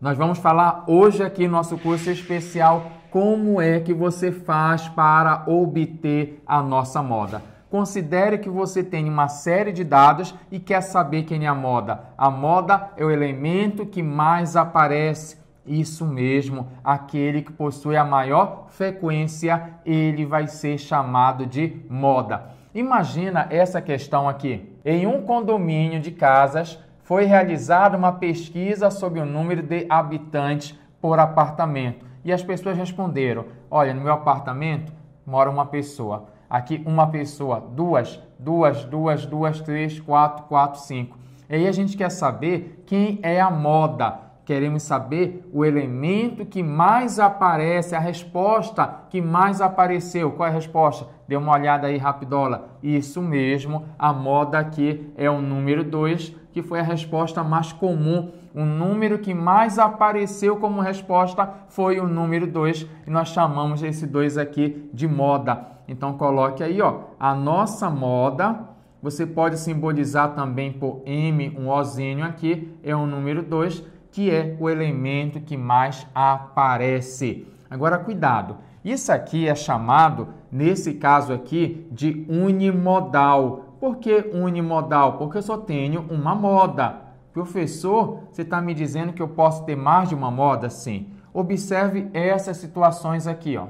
Nós vamos falar hoje aqui no nosso curso especial como é que você faz para obter a nossa moda. Considere que você tem uma série de dados e quer saber quem é a moda. A moda é o elemento que mais aparece isso mesmo, aquele que possui a maior frequência, ele vai ser chamado de moda. Imagina essa questão aqui. Em um condomínio de casas, foi realizada uma pesquisa sobre o número de habitantes por apartamento. E as pessoas responderam: Olha, no meu apartamento mora uma pessoa. Aqui, uma pessoa, duas, duas, duas, duas, três, quatro, quatro, cinco. E aí a gente quer saber quem é a moda. Queremos saber o elemento que mais aparece, a resposta que mais apareceu. Qual é a resposta? Dê uma olhada aí rapidola. Isso mesmo, a moda aqui é o número 2, que foi a resposta mais comum. O número que mais apareceu como resposta foi o número 2, e nós chamamos esse 2 aqui de moda. Então coloque aí, ó, a nossa moda. Você pode simbolizar também por M, um ozinho aqui, é o número 2, que é o elemento que mais aparece. Agora cuidado. Isso aqui é chamado, nesse caso aqui, de unimodal. Por que unimodal? Porque eu só tenho uma moda. Professor, você está me dizendo que eu posso ter mais de uma moda? Sim. Observe essas situações aqui, ó.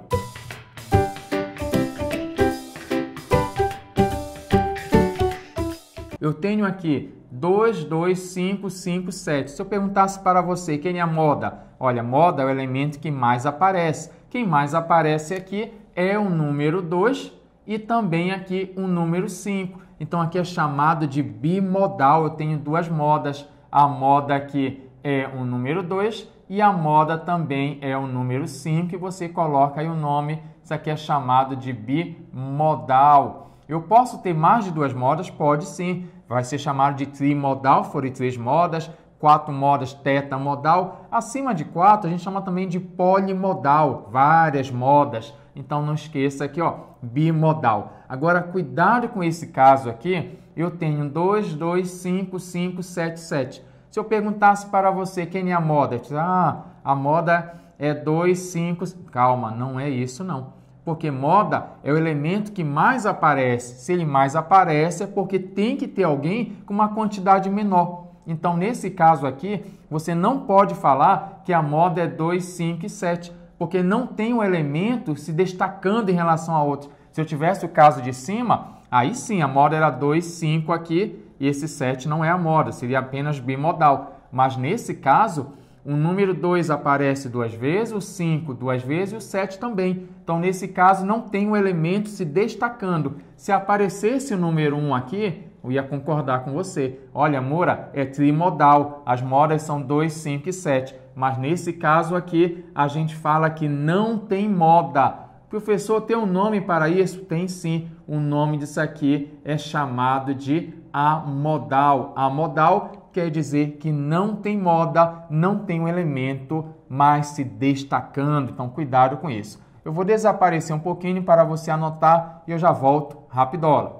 Eu tenho aqui 2, 2, 5, 5, 7. Se eu perguntasse para você quem é a moda, olha, moda é o elemento que mais aparece. Quem mais aparece aqui é o número 2 e também aqui o número 5. Então aqui é chamado de bimodal. Eu tenho duas modas. A moda que é o número 2 e a moda também é o número 5. E você coloca aí o nome. Isso aqui é chamado de bimodal. Eu posso ter mais de duas modas? Pode sim. Vai ser chamado de trimodal, forem três modas, quatro modas tetamodal. Acima de quatro, a gente chama também de polimodal, várias modas. Então não esqueça aqui, ó, bimodal. Agora cuidado com esse caso aqui. Eu tenho 2, 2, 5, 5, 7, 7. Se eu perguntasse para você quem é a moda, diz, ah, a moda é 2, 5. Calma, não é isso não. Porque moda é o elemento que mais aparece. Se ele mais aparece, é porque tem que ter alguém com uma quantidade menor. Então, nesse caso aqui, você não pode falar que a moda é 2, 5 e 7, porque não tem um elemento se destacando em relação a outro. Se eu tivesse o caso de cima, aí sim, a moda era 2, 5 aqui, e esse 7 não é a moda, seria apenas bimodal. Mas nesse caso, o número 2 aparece duas vezes, o 5 duas vezes e o 7 também. Então, nesse caso, não tem um elemento se destacando. Se aparecesse o número 1 um aqui, eu ia concordar com você. Olha, Moura, é trimodal. As modas são 2, 5 e 7. Mas nesse caso aqui, a gente fala que não tem moda. Professor, tem um nome para isso? Tem sim. O nome disso aqui é chamado de amodal. Amodal quer dizer que não tem moda, não tem um elemento mais se destacando. Então, cuidado com isso. Eu vou desaparecer um pouquinho para você anotar e eu já volto rapidola.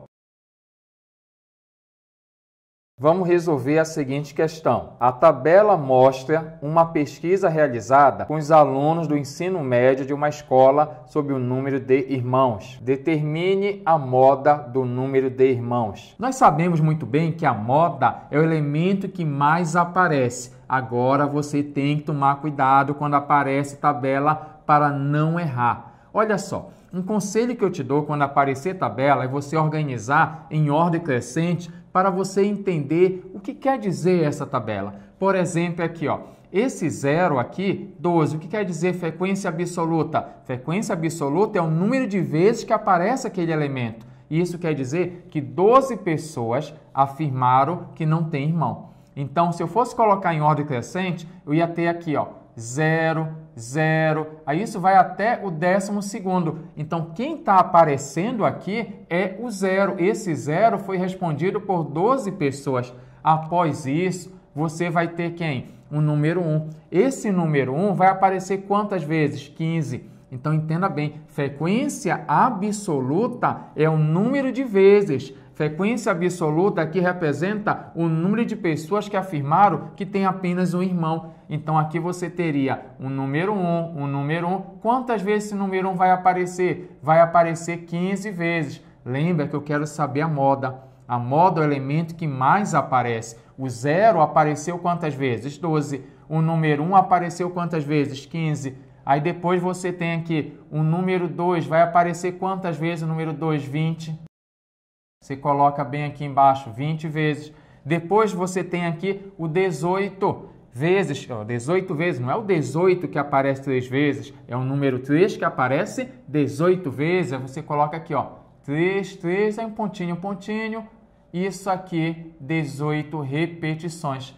Vamos resolver a seguinte questão. A tabela mostra uma pesquisa realizada com os alunos do ensino médio de uma escola sobre o número de irmãos. Determine a moda do número de irmãos. Nós sabemos muito bem que a moda é o elemento que mais aparece. Agora você tem que tomar cuidado quando aparece tabela para não errar. Olha só, um conselho que eu te dou quando aparecer tabela é você organizar em ordem crescente para você entender o que quer dizer essa tabela. Por exemplo, aqui, ó, esse zero aqui, 12, o que quer dizer frequência absoluta? Frequência absoluta é o número de vezes que aparece aquele elemento. E isso quer dizer que 12 pessoas afirmaram que não tem irmão. Então, se eu fosse colocar em ordem crescente, eu ia ter aqui, ó, 0, 0. Aí isso vai até o décimo segundo. Então, quem está aparecendo aqui é o zero. Esse zero foi respondido por 12 pessoas. Após isso, você vai ter quem? O número 1. Esse número 1 vai aparecer quantas vezes? 15. Então entenda bem, frequência absoluta é o número de vezes Frequência absoluta aqui representa o número de pessoas que afirmaram que tem apenas um irmão. Então aqui você teria um número 1, um número 1. Quantas vezes esse número 1 vai aparecer? Vai aparecer 15 vezes. Lembra que eu quero saber a moda. A moda é o elemento que mais aparece. O zero apareceu quantas vezes? 12. O número 1 apareceu quantas vezes? 15. Aí depois você tem aqui o número 2, vai aparecer quantas vezes o número 2? 20. Você coloca bem aqui embaixo 20 vezes. Depois você tem aqui o 18 vezes, ó, 18 vezes, não é o 18 que aparece três vezes, é o número 3 que aparece 18 vezes. Aí você coloca aqui, ó, 3, 3, aí um pontinho, um pontinho. Isso aqui, 18 repetições.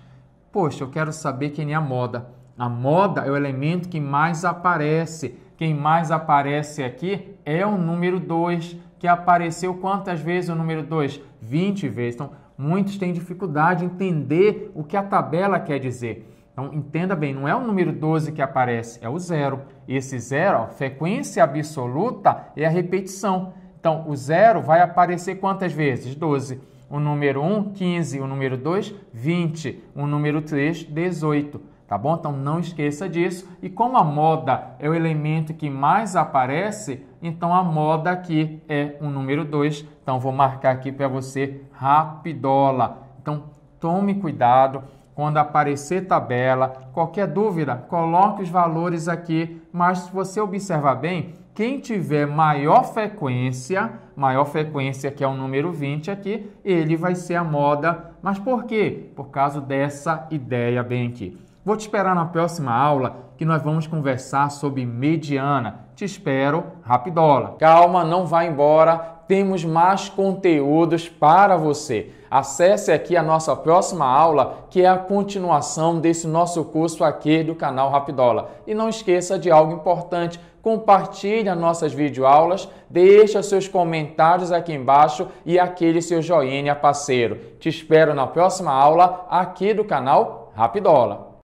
Poxa, eu quero saber quem é a moda. A moda é o elemento que mais aparece. Quem mais aparece aqui é o número 2 que apareceu quantas vezes o número 2? 20 vezes. Então, muitos têm dificuldade em entender o que a tabela quer dizer. Então, entenda bem, não é o número 12 que aparece, é o zero. Esse zero, ó, frequência absoluta, é a repetição. Então, o zero vai aparecer quantas vezes? 12. O número 1, 15. O número 2, 20. O número 3, 18 tá bom? Então não esqueça disso. E como a moda é o elemento que mais aparece, então a moda aqui é o número 2. Então vou marcar aqui para você rapidola. Então tome cuidado quando aparecer tabela, qualquer dúvida, coloque os valores aqui, mas se você observar bem, quem tiver maior frequência, maior frequência que é o número 20 aqui, ele vai ser a moda. Mas por quê? Por causa dessa ideia bem aqui. Vou te esperar na próxima aula que nós vamos conversar sobre mediana. Te espero, rapidola. Calma, não vá embora. Temos mais conteúdos para você. Acesse aqui a nossa próxima aula, que é a continuação desse nosso curso aqui do canal Rapidola. E não esqueça de algo importante compartilhe as nossas videoaulas, deixe seus comentários aqui embaixo e aquele seu joinha parceiro. Te espero na próxima aula aqui do canal Rapidola.